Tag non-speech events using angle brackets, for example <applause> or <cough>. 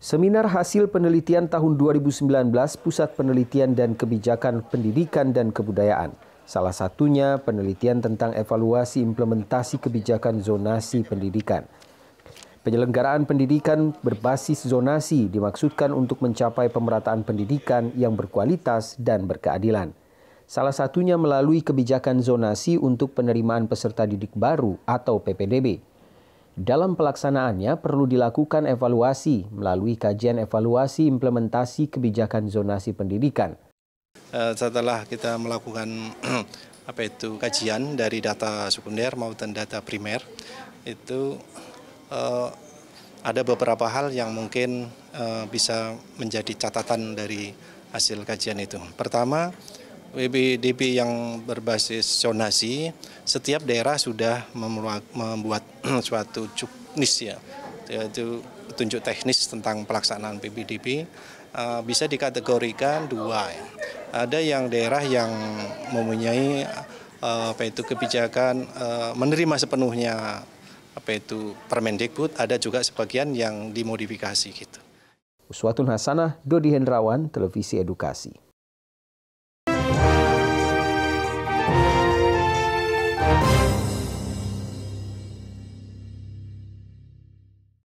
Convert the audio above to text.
Seminar hasil penelitian tahun 2019 Pusat Penelitian dan Kebijakan Pendidikan dan Kebudayaan. Salah satunya penelitian tentang evaluasi implementasi kebijakan zonasi pendidikan. Penyelenggaraan pendidikan berbasis zonasi dimaksudkan untuk mencapai pemerataan pendidikan yang berkualitas dan berkeadilan. Salah satunya melalui kebijakan zonasi untuk penerimaan peserta didik baru atau PPDB. Dalam pelaksanaannya perlu dilakukan evaluasi melalui kajian evaluasi implementasi kebijakan zonasi pendidikan. Eh, setelah kita melakukan <clears throat> apa itu kajian dari data sekunder maupun data primer itu eh, ada beberapa hal yang mungkin eh, bisa menjadi catatan dari hasil kajian itu. Pertama, WBDP yang berbasis zonasi, setiap daerah sudah membuat <clears throat> suatu juknis ya, yaitu petunjuk teknis tentang pelaksanaan WBDP, eh, bisa dikategorikan dua. Ya. Ada yang daerah yang mempunyai eh, apa itu kebijakan eh, menerima sepenuhnya apa itu Permendikbud, ada juga sebagian yang dimodifikasi gitu. Uswatun Hasanah, Dodi Hendrawan, Televisi Edukasi.